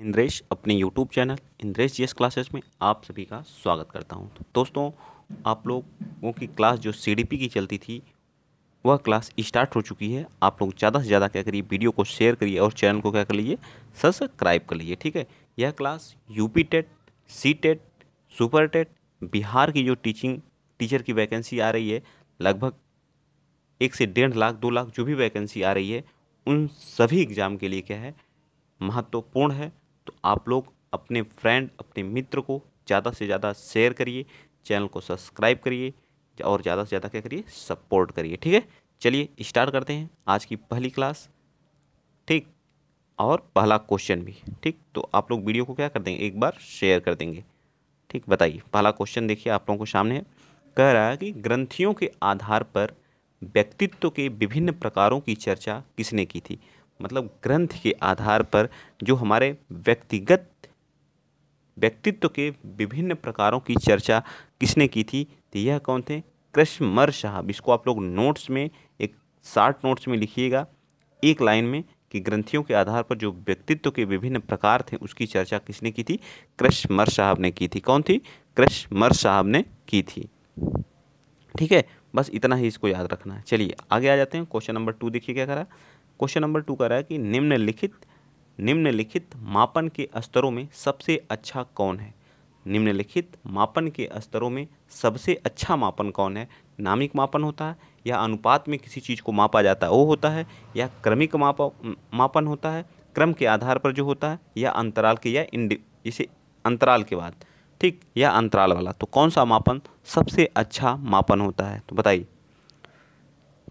इंद्रेश अपने YouTube channel Indresh ji classes में आप सभी का स्वागत करता हूं तो दोस्तों आप लोगों की क्लास जो सी की चलती थी वह क्लास स्टार्ट हो चुकी है आप लोग ज़्यादा से ज़्यादा क्या करिए वीडियो को शेयर करिए और चैनल को क्या कर लीजिए सब्सक्राइब कर लीजिए ठीक है यह class U P TET C TET super TET Bihar की जो टीचिंग टीचर की वैकेंसी आ रही है लगभग एक से डेढ़ लाख दो लाख जो भी वैकेंसी आ रही है उन सभी एग्ज़ाम के लिए क्या है महत्वपूर्ण है तो आप लोग अपने फ्रेंड अपने मित्र को ज़्यादा से ज़्यादा शेयर करिए चैनल को सब्सक्राइब करिए और ज़्यादा से ज़्यादा क्या करिए सपोर्ट करिए ठीक है चलिए स्टार्ट करते हैं आज की पहली क्लास ठीक और पहला क्वेश्चन भी ठीक तो आप लोग वीडियो को क्या कर देंगे एक बार शेयर कर देंगे ठीक बताइए पहला क्वेश्चन देखिए आप लोगों को सामने कह रहा है कि ग्रंथियों के आधार पर व्यक्तित्व के विभिन्न प्रकारों की चर्चा किसने की थी मतलब ग्रंथ के आधार पर जो हमारे व्यक्तिगत व्यक्तित्व के विभिन्न प्रकारों की चर्चा किसने की थी तो यह कौन थे कृष्णमर साहब इसको आप लोग नोट्स में एक शार्ट नोट्स में लिखिएगा एक लाइन में कि ग्रंथियों के आधार पर जो व्यक्तित्व के विभिन्न प्रकार थे उसकी चर्चा किसने की थी कृष्णमर साहब ने की थी कौन थी कृष्णमर साहब ने की थी ठीक है बस इतना ही इसको याद रखना है चलिए आगे आ जाते हैं क्वेश्चन नंबर टू देखिए क्या करा क्वेश्चन नंबर टू कह रहा है कि निम्नलिखित निम्नलिखित मापन के स्तरों में सबसे अच्छा कौन है निम्नलिखित मापन के स्तरों में सबसे अच्छा मापन कौन है नामिक मापन होता है या अनुपात में किसी चीज़ को मापा जाता है वो होता है या क्रमिक मापा मापन होता है क्रम के आधार पर जो होता है या अंतराल के या इंडि इसे अंतराल के बाद ठीक या अंतराल वाला तो कौन सा मापन सबसे अच्छा मापन होता है तो बताइए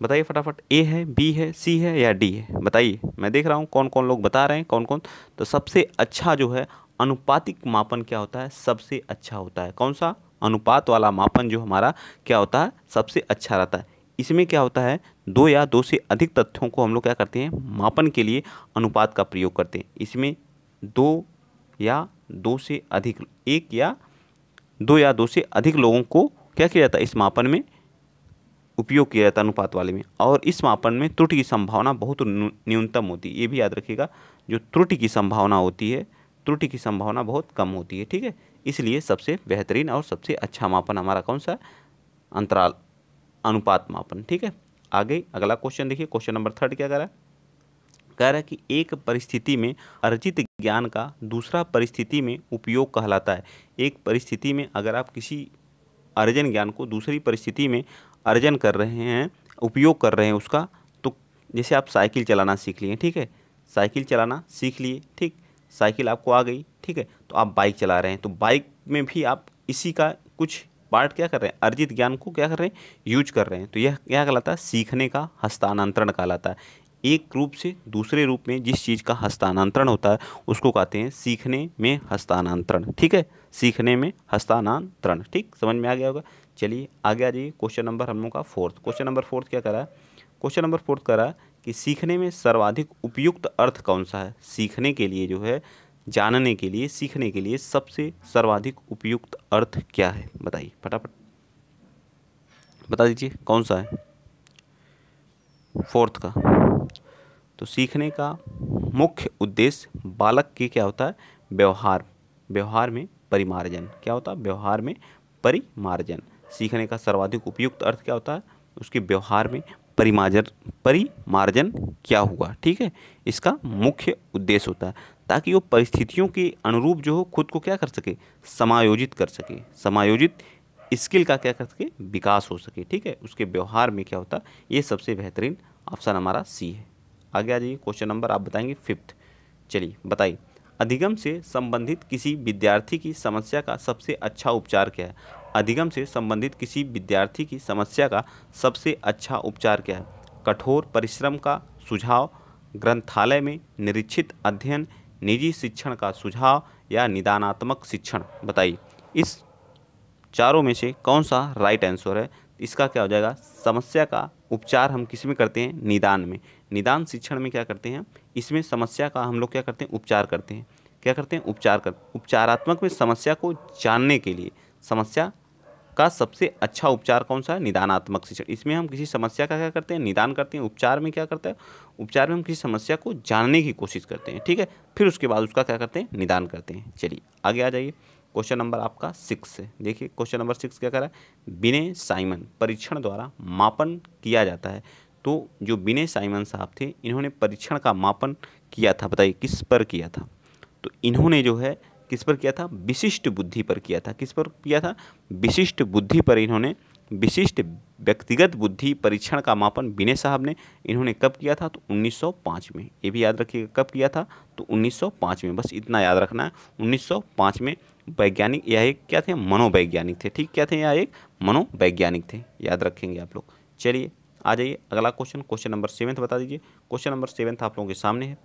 बताइए फटाफट ए है बी है सी है या डी है बताइए मैं देख रहा हूँ कौन कौन लोग बता रहे हैं कौन कौन तो सबसे अच्छा जो है अनुपातिक मापन क्या होता है सबसे अच्छा होता है कौन सा अनुपात वाला मापन जो हमारा क्या होता है सबसे अच्छा रहता है इसमें क्या होता है दो या दो से अधिक तथ्यों को हम लोग क्या करते हैं मापन के लिए अनुपात का प्रयोग करते हैं इसमें दो या दो से अधिक एक या दो या दो से अधिक लोगों को क्या किया जाता है इस मापन में उपयोग किया जाता है अनुपात वाले में और इस मापन में त्रुटि की संभावना बहुत न्यूनतम होती है ये भी याद रखिएगा जो त्रुटि की संभावना होती है त्रुटि की संभावना बहुत कम होती है ठीक है इसलिए सबसे बेहतरीन और सबसे अच्छा मापन हमारा कौन सा अंतराल अनुपात मापन ठीक है आगे अगला क्वेश्चन देखिए क्वेश्चन नंबर थर्ड क्या कह रहा है कह रहा है कि एक परिस्थिति में अर्जित ज्ञान का दूसरा परिस्थिति में उपयोग कहलाता है एक परिस्थिति में अगर आप किसी अर्जन ज्ञान को दूसरी परिस्थिति में अर्जन कर रहे हैं उपयोग कर रहे हैं उसका तो जैसे आप साइकिल चलाना सीख लिए ठीक है साइकिल चलाना सीख लिए ठीक साइकिल आपको आ गई ठीक है तो आप बाइक चला रहे हैं तो बाइक में भी आप इसी का कुछ पार्ट क्या कर रहे हैं अर्जित ज्ञान को क्या कर रहे हैं यूज कर रहे हैं तो यह क्या कहलाता है सीखने का हस्तांतरण कहलाता है एक रूप से दूसरे रूप में जिस चीज़ का हस्तांतरण होता है उसको कहते हैं सीखने में हस्तांतरण ठीक है सीखने में हस्तांतरण ठीक समझ में आ गया होगा चलिए आगे आ जाइए क्वेश्चन नंबर हम लोग का फोर्थ क्वेश्चन नंबर फोर्थ क्या करा क्वेश्चन नंबर फोर्थ करा कि सीखने में सर्वाधिक उपयुक्त अर्थ कौन सा है सीखने के लिए जो है जानने के लिए सीखने के लिए सबसे सर्वाधिक उपयुक्त अर्थ क्या है बताइए फटाफट बता दीजिए कौन सा है फोर्थ का तो सीखने का मुख्य उद्देश्य बालक के क्या होता है व्यवहार व्यवहार में परिमार्जन क्या होता है व्यवहार में परिमार्जन सीखने का सर्वाधिक उपयुक्त अर्थ क्या होता है उसके व्यवहार में परिमार्जन परिमार्जन क्या हुआ ठीक है इसका मुख्य उद्देश्य होता है ताकि वो परिस्थितियों के अनुरूप जो हो खुद को क्या कर सके समायोजित कर सके समायोजित स्किल का क्या कर सके विकास हो सके ठीक है उसके व्यवहार में क्या होता है ये सबसे बेहतरीन ऑप्शन हमारा सी है आगे आ जाइए क्वेश्चन नंबर आप बताएंगे फिफ्थ चलिए बताइए अधिगम से संबंधित किसी विद्यार्थी की समस्या का सबसे अच्छा उपचार क्या है अधिगम से संबंधित किसी विद्यार्थी की समस्या का सबसे अच्छा उपचार क्या है कठोर परिश्रम का सुझाव ग्रंथालय में निरीक्षित अध्ययन निजी शिक्षण का सुझाव या निदानात्मक शिक्षण बताइए इस चारों में से कौन सा राइट आंसर है इसका क्या हो जाएगा समस्या का उपचार हम किस में करते हैं निदान में निदान शिक्षण में क्या करते हैं इसमें समस्या का हम लोग क्या करते हैं उपचार करते हैं क्या करते हैं उपचार कर उपचारात्मक में समस्या को जानने के लिए समस्या का सबसे अच्छा उपचार कौन सा है निदानात्मक शिक्षण इसमें हम किसी समस्या का क्या करते हैं निदान करते हैं उपचार में क्या करते हैं उपचार में हम किसी समस्या को जानने की कोशिश करते हैं ठीक है फिर उसके बाद उसका क्या करते हैं निदान करते हैं चलिए आगे आ जाइए क्वेश्चन नंबर आपका सिक्स है देखिए क्वेश्चन नंबर सिक्स क्या करा है बिने साइमन परीक्षण द्वारा मापन किया जाता है तो जो बिने साइमन साहब थे इन्होंने परीक्षण का मापन किया था बताइए किस पर किया था तो इन्होंने जो है किस पर किया था विशिष्ट बुद्धि पर किया था किस पर किया था विशिष्ट बुद्धि पर इन्होंने विशिष्ट व्यक्तिगत बुद्धि परीक्षण का मापन विनय साहब ने इन्होंने कब किया था तो 1905 में ये भी याद रखिएगा कब किया था तो 1905 में बस इतना याद रखना है 1905 में वैज्ञानिक यह एक क्या थे मनोवैज्ञानिक थे ठीक क्या थे यह एक मनोवैज्ञानिक थे याद रखेंगे आप लोग चलिए आ जाइए अगला क्वेश्चन क्वेश्चन नंबर सेवन्थ बता दीजिए क्वेश्चन नंबर सेवन्थ आप लोगों के सामने है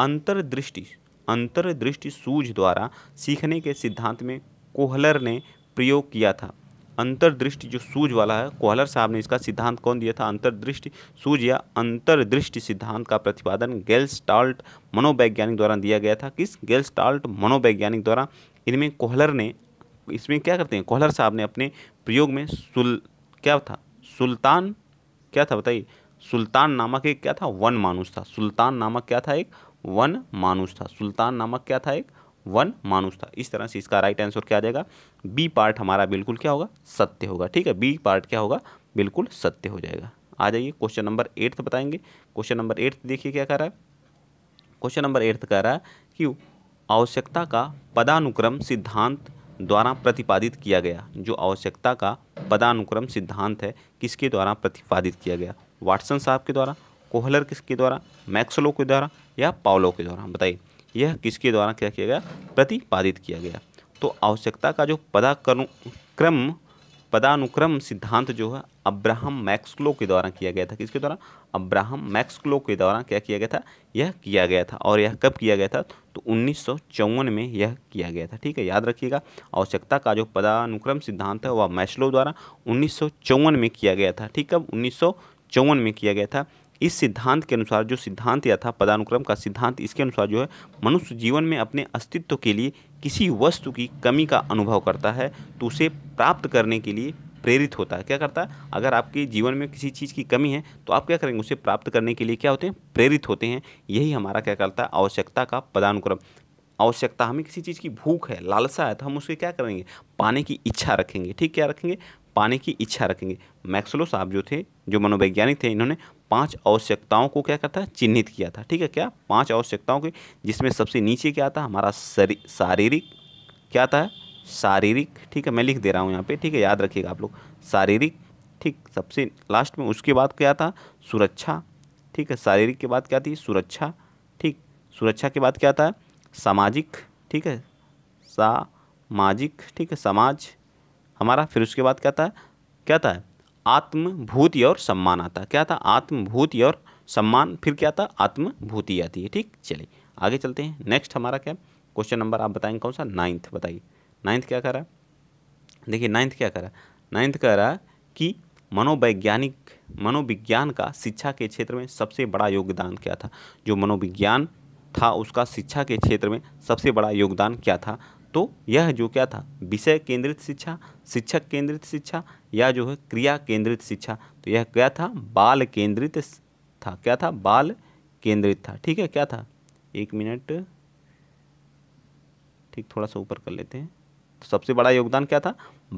अंतर्दृष्टि अंतर्दृष्टि सूझ द्वारा सीखने के सिद्धांत में कोहलर ने प्रयोग किया था अंतर्दृष्टि जो सूझ वाला है कोहलर साहब ने इसका सिद्धांत कौन दिया था अंतर्दृष्टि सूझ या अंतर्दृष्टि सिद्धांत का प्रतिपादन गेल्सटाल्ट मनोवैज्ञानिक द्वारा दिया गया था किस गेल्सटाल्ट मनोवैज्ञानिक द्वारा इनमें कोहलर ने इसमें क्या करते हैं कोहलर साहब ने अपने प्रयोग में सुल क्या था सुल्तान क्या था बताइए सुल्तान नामक एक क्या था वन मानुष था सुल्तान नामक क्या था एक वन मानुस था सुल्तान नामक क्या था एक वन मानुस था इस तरह से इसका राइट आंसर क्या आ जाएगा बी पार्ट हमारा बिल्कुल क्या होगा सत्य होगा ठीक है बी पार्ट क्या होगा बिल्कुल सत्य हो जाएगा आ जाइए क्वेश्चन नंबर एट्थ बताएंगे क्वेश्चन नंबर एट्थ देखिए क्या कह रहा है क्वेश्चन नंबर एट्थ कह रहा है कि आवश्यकता का पदानुक्रम सिद्धांत द्वारा प्रतिपादित किया गया जो आवश्यकता का पदानुक्रम सिद्धांत है किसके द्वारा प्रतिपादित किया गया वाटसन साहब के द्वारा कोहलर किसके द्वारा मैक्सलो के द्वारा या पावलो के द्वारा बताइए यह किसके द्वारा क्या किया गया प्रतिपादित किया गया तो आवश्यकता का जो पदाक्रम पदानुक्रम सिद्धांत जो है अब्राहम मैक्सक्लो के द्वारा किया गया था किसके द्वारा अब्राहम मैक्सक्लो के द्वारा क्या किया गया था यह किया गया था और यह कब किया गया था तो उन्नीस में यह किया गया था ठीक है याद रखिएगा आवश्यकता का जो पदानुक्रम सिद्धांत है वह मैस्लो द्वारा उन्नीस में किया गया था ठीक है उन्नीस में किया गया था इस सिद्धांत के अनुसार जो सिद्धांत या था पदानुक्रम का सिद्धांत इसके अनुसार जो है मनुष्य जीवन में अपने अस्तित्व के लिए किसी वस्तु की कमी का अनुभव करता है तो उसे प्राप्त करने के लिए प्रेरित होता है क्या करता है अगर आपके जीवन में किसी चीज़ की कमी है तो आप क्या करेंगे उसे प्राप्त करने के लिए क्या होते हैं प्रेरित होते हैं यही हमारा क्या करता है आवश्यकता का पदानुक्रम आवश्यकता हमें किसी चीज़ की भूख है लालसा है तो हम उसे क्या करेंगे पाने की इच्छा रखेंगे ठीक क्या रखेंगे पाने की इच्छा रखेंगे मैक्सलो साहब जो थे जो मनोवैज्ञानिक थे इन्होंने पांच आवश्यकताओं को क्या करता है चिन्हित किया था ठीक है क्या पांच आवश्यकताओं की जिसमें सबसे नीचे क्या था हमारा शारीरिक क्या था शारीरिक ठीक है मैं लिख दे रहा हूँ यहाँ पे ठीक है याद रखिएगा आप लोग शारीरिक ठीक सबसे लास्ट में उसके बाद क्या था सुरक्षा ठीक है शारीरिक के बाद क्या थी सुरक्षा ठीक सुरक्षा के बाद क्या था सामाजिक ठीक है सामाजिक ठीक है समाज हमारा फिर उसके बाद क्या था क्या था आत्मभूति और सम्मान आता क्या था आत्मभूति और सम्मान फिर क्या था आत्मभूति आती है ठीक चलिए आगे चलते हैं नेक्स्ट हमारा क्या क्वेश्चन नंबर आप बताएंगे कौन सा नाइन्थ बताइए नाइन्थ क्या करा देखिए नाइन्थ क्या करा नाइन्थ कह रहा कि मनोवैज्ञानिक मनोविज्ञान का शिक्षा के क्षेत्र में सबसे बड़ा योगदान क्या था जो मनोविज्ञान था उसका शिक्षा के क्षेत्र में सबसे बड़ा योगदान क्या था तो यह जो क्या था विषय केंद्रित शिक्षा शिक्षक केंद्रित शिक्षा या जो है क्रिया केंद्रित शिक्षा तो यह क्या था बाल केंद्रित था क्या था बाल केंद्रित था ठीक है क्या था एक मिनट ठीक थोड़ा सा ऊपर कर लेते हैं तो सबसे बड़ा योगदान क्या था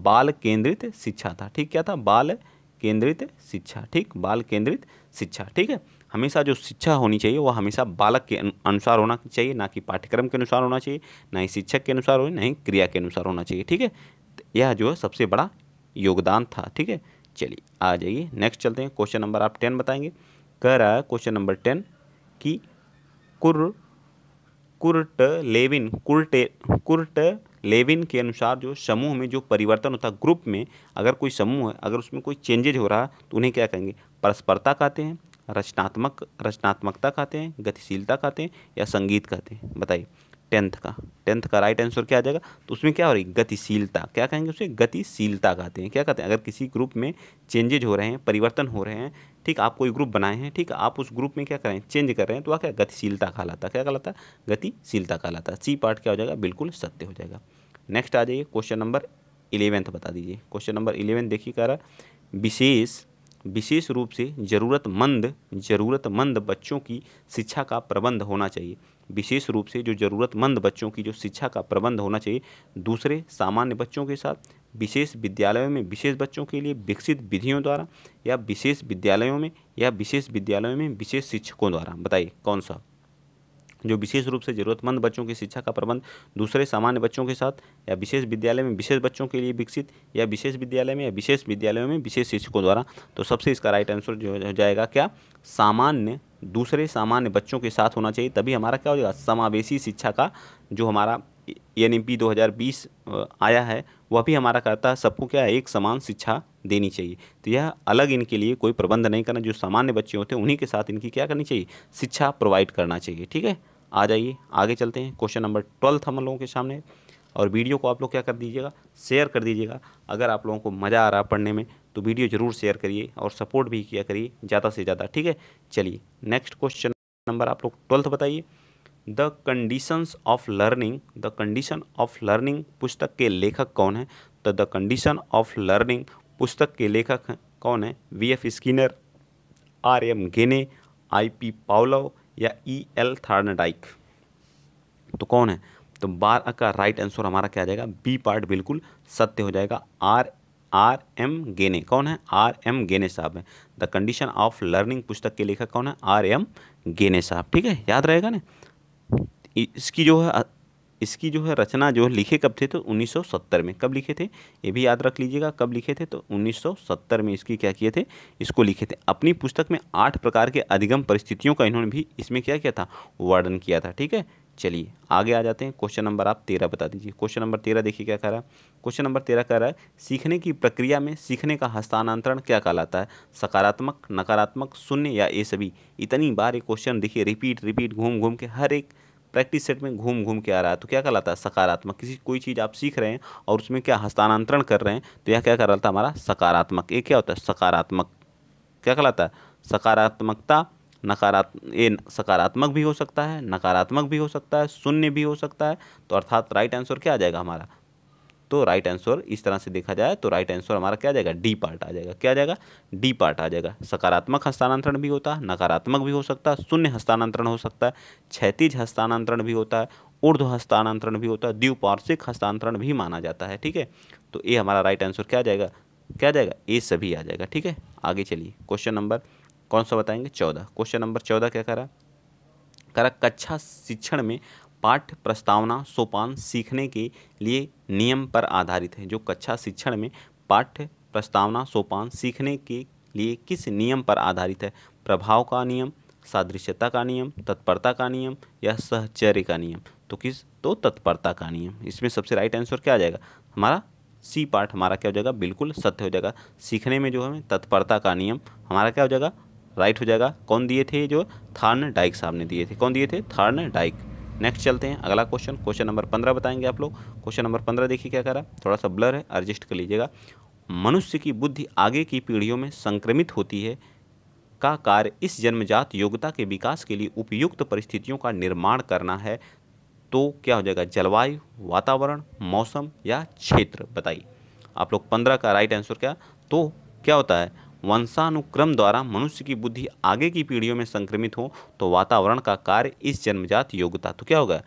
बाल केंद्रित शिक्षा था ठीक क्या था बाल केंद्रित शिक्षा ठीक बाल केंद्रित शिक्षा ठीक है हमेशा जो शिक्षा होनी चाहिए वह हमेशा बालक के अनुसार होना चाहिए ना कि पाठ्यक्रम के अनुसार होना चाहिए ना ही शिक्षक के अनुसार हो ना ही क्रिया के अनुसार होना चाहिए ठीक है तो यह जो है सबसे बड़ा योगदान था ठीक है चलिए आ जाइए नेक्स्ट चलते हैं क्वेश्चन नंबर आप टेन बताएंगे कह रहा है क्वेश्चन नंबर टेन कि कुर कुर्ट लेविन कुर्टे कुर्ट लेविन के अनुसार जो समूह में जो परिवर्तन होता है ग्रुप में अगर कोई समूह है अगर उसमें कोई चेंजेज हो रहा है तो उन्हें क्या कहेंगे परस्परता कहते हैं रचनात्मक रचनात्मकता कहते हैं गतिशीलता कहते हैं या संगीत कहते हैं बताइए टेंथ का टेंथ का राइट आंसर क्या आ जाएगा तो उसमें क्या हो रही गतिशीलता क्या कहेंगे उसे गतिशीलता कहते हैं क्या कहते हैं अगर किसी ग्रुप में चेंजेज हो रहे हैं परिवर्तन हो रहे हैं ठीक आप कोई ग्रुप बनाए हैं ठीक आप उस ग्रुप में क्या करें चेंज कर रहे हैं तो वह क्या गतिशीलता कहलाता क्या कहलाता है गतिशीलता कहलाता है सी पार्ट क्या हो जाएगा बिल्कुल सत्य हो जाएगा नेक्स्ट आ जाइए क्वेश्चन नंबर इलेवेंथ बता दीजिए क्वेश्चन नंबर इलेवेंथ देखिए कह रहा विशेष विशेष रूप से ज़रूरतमंद ज़रूरतमंद बच्चों की शिक्षा का प्रबंध होना चाहिए विशेष रूप से जो ज़रूरतमंद बच्चों की जो शिक्षा का प्रबंध होना चाहिए दूसरे सामान्य बच्चों के साथ विशेष विद्यालयों में विशेष बच्चों के लिए विकसित विधियों द्वारा या विशेष विद्यालयों में या विशेष विद्यालयों में विशेष शिक्षकों द्वारा बताइए कौन सा जो विशेष रूप से जरूरतमंद बच्चों की शिक्षा का प्रबंध दूसरे सामान्य बच्चों के साथ या विशेष विद्यालय में विशेष बच्चों के लिए विकसित या विशेष विद्यालय में या विशेष विद्यालयों में विशेष शिक्षकों द्वारा तो सबसे इसका राइट आंसर जो हो जाएगा क्या सामान्य दूसरे सामान्य बच्चों के साथ होना चाहिए तभी हमारा क्या हो जाएगा समावेशी शिक्षा का जो हमारा एन 2020 आया है वह भी हमारा कहता है सबको क्या एक समान शिक्षा देनी चाहिए तो यह अलग इनके लिए कोई प्रबंध नहीं करना जो सामान्य बच्चे होते हैं उन्हीं के साथ इनकी क्या करनी चाहिए शिक्षा प्रोवाइड करना चाहिए ठीक है आ जाइए आगे चलते हैं क्वेश्चन नंबर ट्वेल्थ हम लोगों के सामने और वीडियो को आप लोग क्या कर दीजिएगा शेयर कर दीजिएगा अगर आप लोगों को मज़ा आ रहा है पढ़ने में तो वीडियो ज़रूर शेयर करिए और सपोर्ट भी किया करिए ज़्यादा से ज़्यादा ठीक है चलिए नेक्स्ट क्वेश्चन नंबर आप लोग ट्वेल्थ बताइए the conditions of learning the condition of learning पुस्तक के लेखक कौन है तो द कंडीशन ऑफ लर्निंग पुस्तक के लेखक कौन है V F Skinner R M Gagne I P पावलव या ई एल थार्नडाइक तो कौन है तो बारह का राइट आंसर हमारा क्या आ जाएगा बी पार्ट बिल्कुल सत्य हो जाएगा आर आर एम गेने कौन है आर एम गेने साहब हैं द कंडीशन ऑफ लर्निंग पुस्तक के लेखक कौन है आर एम गेने साहब ठीक है याद रहेगा ना इसकी जो है इसकी जो है रचना जो है लिखे कब थे तो 1970 में कब लिखे थे ये भी याद रख लीजिएगा कब लिखे थे तो 1970 में इसकी क्या किए थे इसको लिखे थे अपनी पुस्तक में आठ प्रकार के अधिगम परिस्थितियों का इन्होंने भी इसमें क्या किया था वर्णन किया था ठीक है चलिए आगे आ जाते हैं क्वेश्चन नंबर आप तेरह बता दीजिए क्वेश्चन नंबर तेरह देखिए क्या कह रहा है क्वेश्चन नंबर तेरह कह रहा है सीखने की प्रक्रिया में सीखने का हस्तांतरण क्या कहलाता है सकारात्मक नकारात्मक शून्य या ये सभी इतनी बार ये क्वेश्चन देखिए रिपीट रिपीट घूम घूम के हर एक प्रैक्टिस सेट में घूम घूम के आ रहा है तो क्या कहलाता है सकारात्मक किसी कोई चीज़ आप सीख रहे हैं और उसमें क्या हस्तांतरण कर रहे हैं तो यह क्या कहलाता है हमारा सकारात्मक ये क्या होता है सकारात्मक क्या कहलाता है सकारात्मकता नकारात्मक ये सकारात्मक भी हो सकता है नकारात्मक भी हो सकता है शून्य भी हो सकता है तो अर्थात राइट आंसर क्या आ जाएगा हमारा तो राइट आंसर इस तरह से देखा जाए तो राइट आंसर हमारा क्या आ जाएगा डी पार्ट आ जाएगा क्या आ जाएगा डी पार्ट आ जाएगा सकारात्मक हस्तांतरण भी होता है नकारात्मक भी हो सकता है शून्य हस्तांतरण हो सकता है क्षैतिज हस्तांतरण भी होता है ऊर्ध हस्तांतरण भी होता है द्विपार्षिक हस्तांतरण भी माना जाता है ठीक है तो ये हमारा राइट आंसर क्या आ जाएगा क्या आ जाएगा ये सभी आ जाएगा ठीक है आगे चलिए क्वेश्चन नंबर कौन सा बताएंगे चौदह क्वेश्चन नंबर चौदह क्या करा करा कक्षा शिक्षण में पाठ्य प्रस्तावना सोपान सीखने के लिए नियम पर आधारित है जो कक्षा शिक्षण में पाठ्य प्रस्तावना सोपान सीखने के लिए किस नियम पर आधारित है प्रभाव का नियम सादृश्यता का नियम तत्परता का नियम या सहचर्य का नियम तो किस तो तत्परता का नियम इसमें सबसे राइट आंसर क्या आ जाएगा हमारा सी पार्ट हमारा क्या हो जाएगा बिल्कुल सत्य हो जाएगा सीखने में जो हमें तत्परता का नियम हमारा क्या हो जाएगा राइट हो जाएगा कौन दिए थे जो थार्न डाइक साहब ने दिए थे कौन दिए थे थार्न डाइक नेक्स्ट चलते हैं अगला क्वेश्चन क्वेश्चन नंबर पंद्रह बताएंगे आप लोग क्वेश्चन नंबर पंद्रह देखिए क्या कह रहा है थोड़ा सा ब्लर है एडजस्ट कर लीजिएगा मनुष्य की बुद्धि आगे की पीढ़ियों में संक्रमित होती है का कार्य इस जन्मजात योग्यता के विकास के लिए उपयुक्त परिस्थितियों का निर्माण करना है तो क्या हो जाएगा जलवायु वातावरण मौसम या क्षेत्र बताइए आप लोग पंद्रह का राइट आंसर क्या तो क्या होता है वंशानुक्रम द्वारा मनुष्य की बुद्धि आगे की पीढ़ियों में संक्रमित हो तो वातावरण का कार्य इस जन्मजात योग्यता तो क्या होगा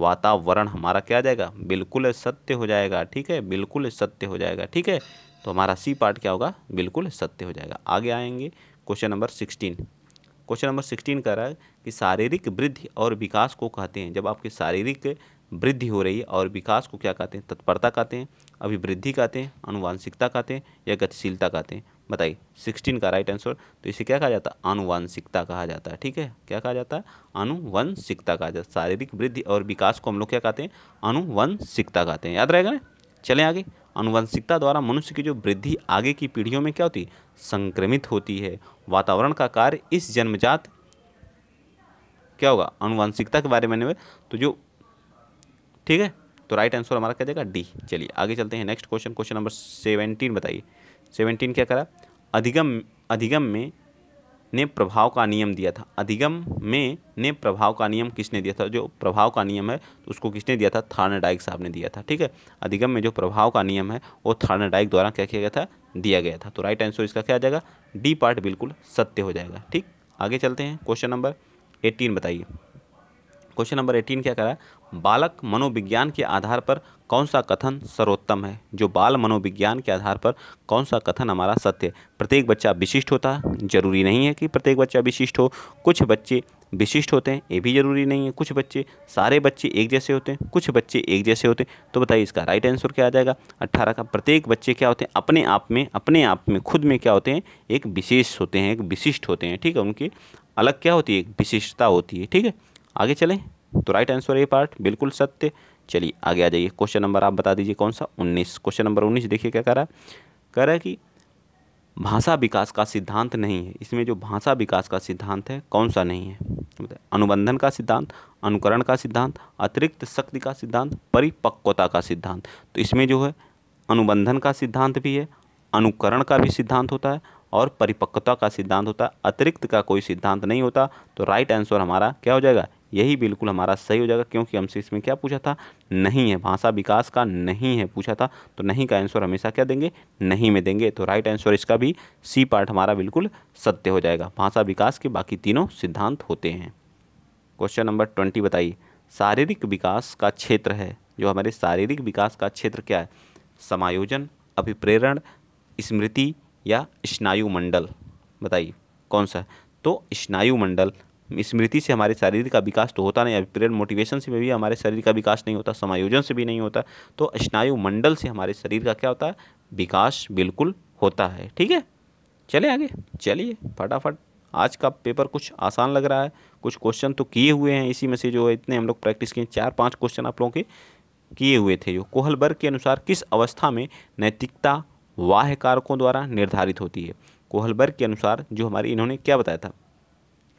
वातावरण हमारा क्या जाएगा बिल्कुल सत्य हो जाएगा ठीक है बिल्कुल सत्य हो जाएगा ठीक है तो हमारा सी पार्ट क्या होगा बिल्कुल सत्य हो जाएगा आगे आएंगे question number sixteen question number sixteen कह रहा है कि शारीरिक वृद्धि और विकास को कहते हैं जब आपकी शारीरिक वृद्धि हो रही है और विकास को क्या कहते हैं तत्परता कहते हैं अभिवृद्धि कहते हैं अनुवांशिकता कहते हैं या गतिशीलता कहते हैं बताइए सिक्सटीन का राइट आंसर तो इसे क्या कहा जाता है अनुवंशिकता कहा जाता है ठीक है क्या कहा जाता है अनुवंशिकता कहा जाता है शारीरिक वृद्धि और विकास को हम लोग क्या कहते हैं अनुवंशिकता कहते हैं याद रहेगा ना चलें आगे अनुवंशिकता द्वारा मनुष्य की जो वृद्धि आगे की पीढ़ियों में क्या होती है संक्रमित होती है वातावरण का कार्य इस जन्मजात क्या होगा अनुवंशिकता के बारे में तो जो ठीक है तो राइट आंसर हमारा क्या जाएगा डी चलिए आगे चलते हैं next question question number seventeen बताइए सेवनटीन क्या करा अधिगम अधिगम में ने प्रभाव का नियम दिया था अधिगम में ने प्रभाव का नियम किसने दिया था जो प्रभाव का नियम है तो उसको किसने दिया था थानाडाइक साहब ने दिया था ठीक है अधिगम में जो प्रभाव का नियम है वो थानाडाइक द्वारा क्या किया गया था दिया गया था तो राइट आंसर इसका क्या आ जाएगा डी पार्ट बिल्कुल सत्य हो जाएगा ठीक आगे चलते हैं क्वेश्चन नंबर एटीन बताइए क्वेश्चन नंबर एटीन क्या करा बालक मनोविज्ञान के आधार पर कौन सा कथन सर्वोत्तम है जो बाल मनोविज्ञान के आधार पर कौन सा कथन हमारा सत्य प्रत्येक बच्चा विशिष्ट होता है जरूरी नहीं है कि प्रत्येक बच्चा विशिष्ट हो कुछ बच्चे विशिष्ट होते हैं ये भी जरूरी नहीं है कुछ बच्चे सारे बच्चे एक जैसे होते हैं कुछ बच्चे एक जैसे होते हैं तो बताइए इसका राइट आंसर क्या आ जाएगा अट्ठारह का प्रत्येक बच्चे क्या होते हैं अपने आप में अपने आप में खुद में क्या होते हैं एक विशेष होते हैं एक विशिष्ट होते हैं ठीक है उनकी अलग क्या होती है एक विशिष्टता होती है ठीक है आगे चलें तो राइट आंसर ये पार्ट बिल्कुल सत्य चलिए आगे आ जाइए क्वेश्चन नंबर आप बता दीजिए कौन सा उन्नीस क्वेश्चन नंबर उन्नीस देखिए क्या कह रहा है कह रहा है कि भाषा विकास का सिद्धांत नहीं है इसमें जो भाषा विकास का सिद्धांत है कौन सा नहीं है अनुबंधन का सिद्धांत अनुकरण का सिद्धांत अतिरिक्त शक्ति का सिद्धांत परिपक्वता का सिद्धांत तो इसमें जो है अनुबंधन का सिद्धांत भी है अनुकरण का भी सिद्धांत होता है और परिपक्वता का सिद्धांत होता है अतिरिक्त का कोई सिद्धांत नहीं होता तो राइट आंसर हमारा क्या हो जाएगा यही बिल्कुल हमारा सही हो जाएगा क्योंकि हमसे इसमें क्या पूछा था नहीं है भाषा विकास का नहीं है पूछा था तो नहीं का आंसर हमेशा क्या देंगे नहीं में देंगे तो राइट आंसर इसका भी सी पार्ट हमारा बिल्कुल सत्य हो जाएगा भाषा विकास के बाकी तीनों सिद्धांत होते हैं क्वेश्चन नंबर ट्वेंटी बताइए शारीरिक विकास का क्षेत्र है जो हमारे शारीरिक विकास का क्षेत्र क्या है समायोजन अभिप्रेरण स्मृति या स्नायुमंडल बताइए कौन सा है तो स्नायुमंडल स्मृति से हमारे शरीर का विकास तो होता नहीं अभिप्रेरण मोटिवेशन से भी हमारे शरीर का विकास नहीं होता समायोजन से भी नहीं होता तो स्नायु मंडल से हमारे शरीर का क्या होता है विकास बिल्कुल होता है ठीक है चले आगे चलिए फटाफट आज का पेपर कुछ आसान लग रहा है कुछ क्वेश्चन तो किए हुए हैं इसी में से जो इतने हम लोग प्रैक्टिस किए चार पाँच क्वेश्चन आप लोगों के किए हुए थे जो कोहलबर्ग के अनुसार किस अवस्था में नैतिकता वाह कारकों द्वारा निर्धारित होती है कोहलबर्ग के अनुसार जो हमारी इन्होंने क्या बताया था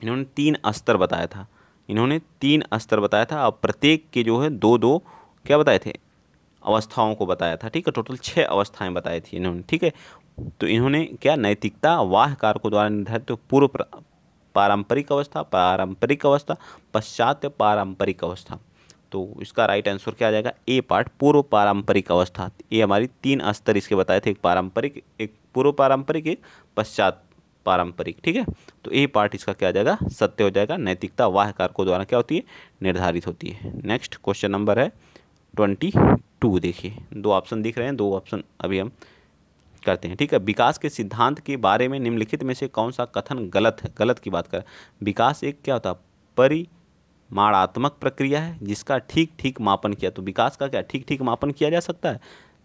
इन्होंने तीन स्तर बताया था इन्होंने तीन स्तर बताया था अब प्रत्येक के जो है दो दो क्या बताए थे अवस्थाओं को बताया था ठीक है टोटल छः अवस्थाएं बताई थी इन्होंने ठीक है तो इन्होंने क्या नैतिकता वाह कारकों द्वारा निर्धारित तो पूर्व पारंपरिक अवस्था पारंपरिक अवस्था पश्चात पारंपरिक अवस्था तो इसका राइट आंसर क्या आ जाएगा ए पार्ट पूर्व पारंपरिक अवस्था ये हमारी तीन स्तर इसके बताए थे एक पारंपरिक एक पूर्व पारंपरिक एक पश्चात पारंपरिक ठीक है तो ए पार्ट इसका क्या जाएगा सत्य हो जाएगा नैतिकता वाह कारकों द्वारा क्या होती है निर्धारित होती है नेक्स्ट क्वेश्चन नंबर है ट्वेंटी टू देखिए दो ऑप्शन दिख रहे हैं दो ऑप्शन अभी हम करते हैं ठीक है विकास के सिद्धांत के बारे में निम्नलिखित में से कौन सा कथन गलत है गलत की बात करें विकास एक क्या होता है परिमाणात्मक प्रक्रिया है जिसका ठीक ठीक मापन किया तो विकास का क्या ठीक ठीक मापन किया जा सकता है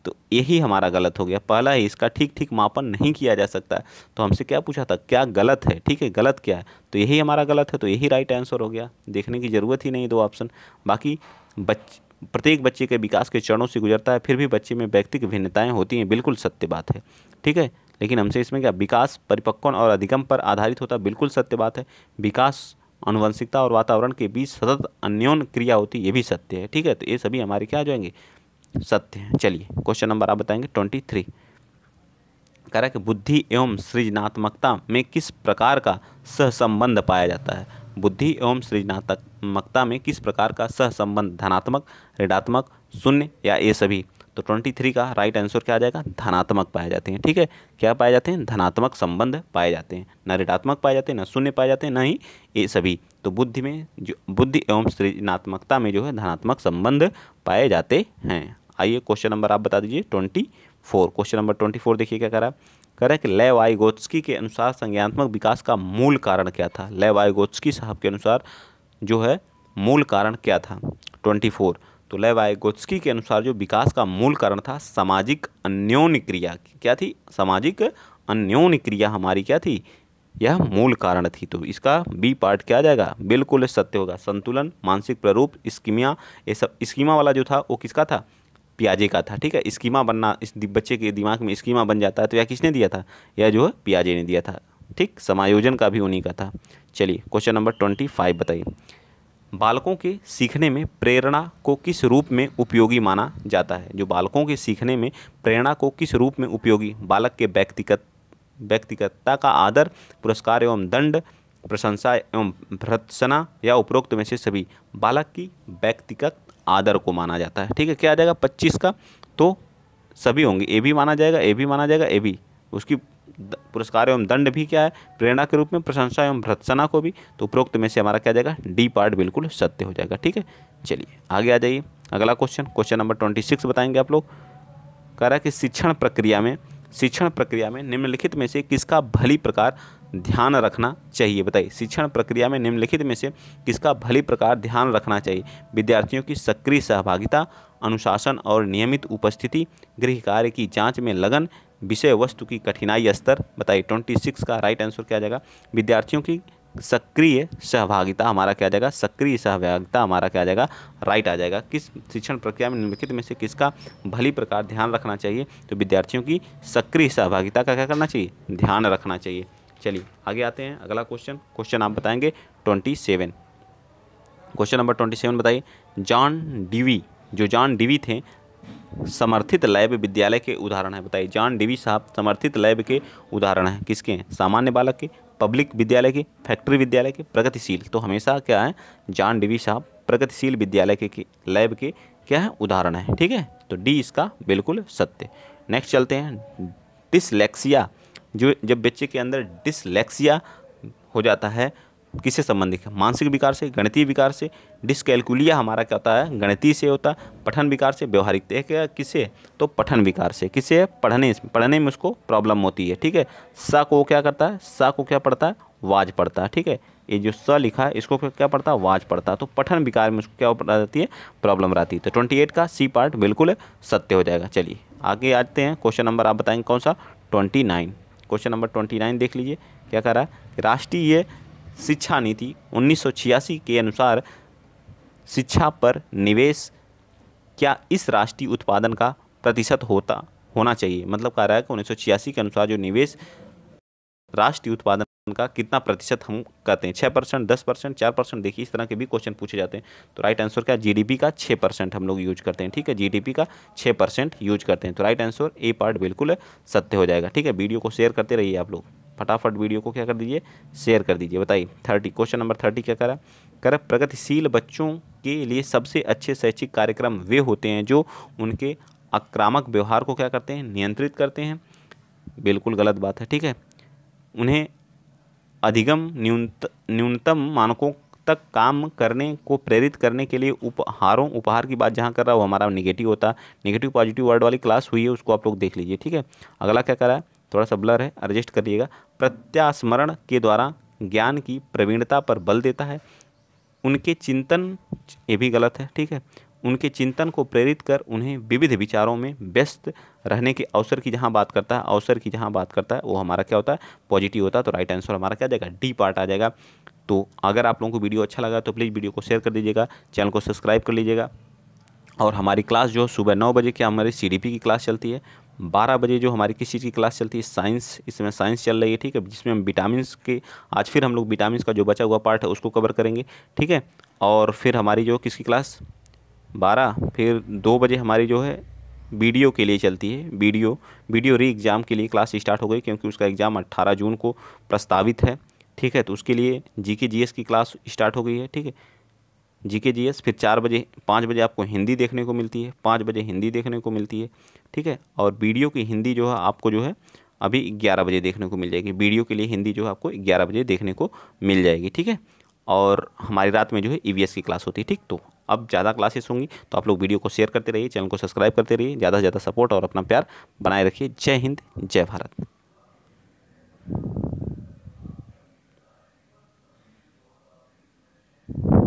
तो यही हमारा गलत हो गया पहला ही इसका ठीक ठीक मापन नहीं किया जा सकता तो हमसे क्या पूछा था क्या गलत है ठीक है गलत क्या है तो यही हमारा गलत है तो यही राइट आंसर हो गया देखने की ज़रूरत ही नहीं दो ऑप्शन बाकी बच प्रत्येक बच्चे के विकास के चरणों से गुजरता है फिर भी बच्चे में व्यक्तिक भिन्नताएँ होती हैं बिल्कुल सत्य बात है ठीक है लेकिन हमसे इसमें क्या विकास परिपक्वन और अधिगम पर आधारित होता बिल्कुल सत्य बात है विकास अनुवंशिकता और वातावरण के बीच सतत अन्योन क्रिया होती ये भी सत्य है ठीक है तो ये सभी हमारे क्या आ जाएंगे सत्य है चलिए क्वेश्चन नंबर आप बताएंगे ट्वेंटी थ्री कह कि बुद्धि एवं सृजनात्मकता में किस प्रकार का सहसंबंध पाया जाता है बुद्धि एवं सृजनात्मकता में किस प्रकार का सहसंबंध धनात्मक ऋणात्मक शून्य या ये सभी तो ट्वेंटी थ्री का राइट आंसर क्या आ जाएगा धनात्मक पाए जाते हैं ठीक है क्या पाए जाते हैं धनात्मक संबंध पाए जाते हैं न ऋणात्मक पाए जाते हैं न शून्य पाए जाते हैं न ही ये सभी तो बुद्धि में जो बुद्धि एवं सृजनात्मकता में जो है धनात्मक संबंध पाए जाते हैं आइए क्वेश्चन नंबर आप बता दीजिए twenty four question number twenty four देखिए क्या करा कह रहा है कि लेव आइगोत्स्की के अनुसार संज्ञात्मक विकास का मूल कारण क्या था लेव आइगोत्स्की साहब के अनुसार जो है मूल कारण क्या था ट्वेंटी फोर तो लेव आइगोत्स्की के अनुसार जो विकास का मूल कारण था सामाजिक अन्योन्य क्रिया क्या थी सामाजिक अन्योन क्रिया हमारी क्या थी यह मूल कारण थी तो इसका बी पार्ट क्या आ जाएगा बिल्कुल सत्य होगा संतुलन मानसिक प्ररूप स्कीमिया ये सब स्कीमा वाला जो था वो किसका था पियाजे का था ठीक है स्कीमा बनना इस बच्चे के दिमाग में स्कीमा बन जाता है तो यह किसने दिया था यह जो है पियाजे ने दिया था ठीक समायोजन का भी उन्हीं का था चलिए क्वेश्चन नंबर ट्वेंटी फाइव बताइए बालकों के सीखने में प्रेरणा को किस रूप में उपयोगी माना जाता है जो बालकों के सीखने में प्रेरणा को किस रूप में उपयोगी बालक के व्यक्तिगत व्यक्तिगतता का आदर पुरस्कार एवं दंड प्रशंसा एवं भर्त्सना या उपरोक्त में से सभी बालक की व्यक्तिगत आदर को माना जाता है ठीक है क्या आ जाएगा पच्चीस का तो सभी होंगे ए भी माना जाएगा ए भी माना जाएगा ए भी उसकी पुरस्कार एवं दंड भी क्या है प्रेरणा के रूप में प्रशंसा एवं भ्रत्सना को भी तो उपरोक्त में से हमारा क्या जाएगा डी पार्ट बिल्कुल सत्य हो जाएगा ठीक है चलिए आगे आ जाइए अगला question question number twenty six बताएंगे आप लोग कह रहा है कि शिक्षण प्रक्रिया में शिक्षण प्रक्रिया में निम्नलिखित में से किसका भली प्रकार ध्यान रखना चाहिए बताइए शिक्षण प्रक्रिया में निम्नलिखित में से किसका भली प्रकार ध्यान रखना चाहिए विद्यार्थियों की सक्रिय सहभागिता अनुशासन और नियमित उपस्थिति गृह कार्य की जांच में लगन विषय वस्तु की कठिनाई स्तर बताइए ट्वेंटी सिक्स का राइट आंसर क्या जाएगा विद्यार्थियों की सक्रिय सहभागिता हमारा क्या जाएगा सक्रिय सहभागिता हमारा क्या जाएगा राइट आ जाएगा किस शिक्षण प्रक्रिया में निम्नलिखित में से किसका भली प्रकार ध्यान रखना चाहिए तो विद्यार्थियों की सक्रिय सहभागिता का क्या करना चाहिए ध्यान रखना चाहिए चलिए आगे आते हैं अगला क्वेश्चन क्वेश्चन आप बताएंगे twenty seven question number twenty seven बताइए जॉन डीवी जो जॉन डीवी थे समर्थित लैब विद्यालय के उदाहरण है बताइए जॉन डीवी साहब समर्थित लैब के उदाहरण हैं किसके हैं सामान्य बालक के पब्लिक विद्यालय के फैक्ट्री विद्यालय के प्रगतिशील तो हमेशा क्या है जॉन डीवी साहब प्रगतिशील विद्यालय के, के लैब के क्या है उदाहरण है ठीक है तो डी इसका बिल्कुल सत्य नेक्स्ट चलते हैं डिसलेक्सिया जो जब बच्चे के अंदर डिसलेक्सिया हो जाता है किससे संबंधित है मानसिक विकार से गणितीय विकार से डिसकैलकुलिया हमारा क्या होता है गणितीय से होता है पठन विकार से व्यवहारिक किसे तो पठन विकार से किसे पढ़ने पढ़ने में उसको प्रॉब्लम होती है ठीक है स को क्या करता है सा को क्या पढ़ता है वाज पढ़ता है ठीक है ये जो स लिखा है इसको क्या पड़ता है वाज पढ़ता है तो पठन विकार में उसको क्या रहती है प्रॉब्लम रहती है तो ट्वेंटी एट का सी पार्ट बिल्कुल सत्य हो जाएगा चलिए आगे आते हैं क्वेश्चन नंबर आप बताएंगे कौन सा twenty nine question number twenty nine देख लीजिए क्या कह रहा है राष्ट्रीय शिक्षा नीति उन्नीस के अनुसार शिक्षा पर निवेश क्या इस राष्ट्रीय उत्पादन का प्रतिशत होता होना चाहिए मतलब कह रहा है कि उन्नीस के अनुसार जो निवेश राष्ट्रीय उत्पादन का कितना प्रतिशत हम कहते हैं छः परसेंट दस परसेंट चार परसेंट देखिए इस तरह के भी क्वेश्चन पूछे जाते हैं तो राइट आंसर क्या जी डी का छः परसेंट हम लोग यूज करते हैं ठीक है जीडीपी का छः परसेंट यूज करते हैं तो राइट आंसर ए पार्ट बिल्कुल सत्य हो जाएगा ठीक है वीडियो को शेयर करते रहिए आप लोग फटाफट वीडियो को क्या कर दीजिए शेयर कर दीजिए बताइए थर्टी क्वेश्चन नंबर थर्टी क्या करा कर प्रगतिशील बच्चों के लिए सबसे अच्छे शैक्षिक कार्यक्रम वे होते हैं जो उनके आक्रामक व्यवहार को क्या करते हैं नियंत्रित करते हैं बिल्कुल गलत बात है ठीक है उन्हें अधिगम न्यूनत न्यूनतम मानकों तक काम करने को प्रेरित करने के लिए उपहारों उपहार की बात जहाँ कर रहा है वो हमारा नेगेटिव होता है नेगेटिव पॉजिटिव वर्ड वाली क्लास हुई है उसको आप लोग देख लीजिए ठीक है अगला क्या करा है थोड़ा सा ब्लर है एडजस्ट करिएगा प्रत्यास्मरण के द्वारा ज्ञान की प्रवीणता पर बल देता है उनके चिंतन ये भी गलत है ठीक है उनके चिंतन को प्रेरित कर उन्हें विविध विचारों में व्यस्त रहने के अवसर की जहाँ बात करता है अवसर की जहाँ बात करता है वो हमारा क्या होता है पॉजिटिव होता है तो राइट आंसर हमारा क्या जाएगा डी पार्ट आ जाएगा तो अगर आप लोगों को वीडियो अच्छा लगा तो प्लीज़ वीडियो को शेयर कर दीजिएगा चैनल को सब्सक्राइब कर लीजिएगा और हमारी क्लास जो सुबह नौ बजे की हमारी सी की क्लास चलती है बारह बजे जो हमारी किस चीज़ की क्लास चलती है साइंस इसमें साइंस चल रही है ठीक है जिसमें हम विटामिन के आज फिर हम लोग विटामिन का जो बचा हुआ पार्ट है उसको कवर करेंगे ठीक है और फिर हमारी जो किसकी क्लास बारह फिर दो बजे हमारी जो है वीडियो के लिए चलती है वीडियो वीडियो री एग्ज़ाम के लिए क्लास स्टार्ट हो गई क्योंकि उसका एग्ज़ाम अट्ठारह जून को प्रस्तावित है ठीक है तो उसके लिए जी के जी एस की क्लास स्टार्ट हो गई है ठीक है जी के जी एस फिर चार बजे पाँच बजे आपको हिंदी देखने को मिलती है पाँच बजे हिंदी देखने को मिलती है ठीक है और वीडियो की हिंदी जो है आपको जो है अभी ग्यारह बजे देखने को मिल जाएगी वीडियो के लिए हिंदी जो है आपको ग्यारह बजे देखने को मिल जाएगी ठीक है और हमारी रात में जो है ई e की क्लास होती है ठीक तो अब ज़्यादा क्लासेस होंगी तो आप लोग वीडियो को शेयर करते रहिए चैनल को सब्सक्राइब करते रहिए ज़्यादा से ज़्यादा सपोर्ट और अपना प्यार बनाए रखिए जय हिंद जय भारत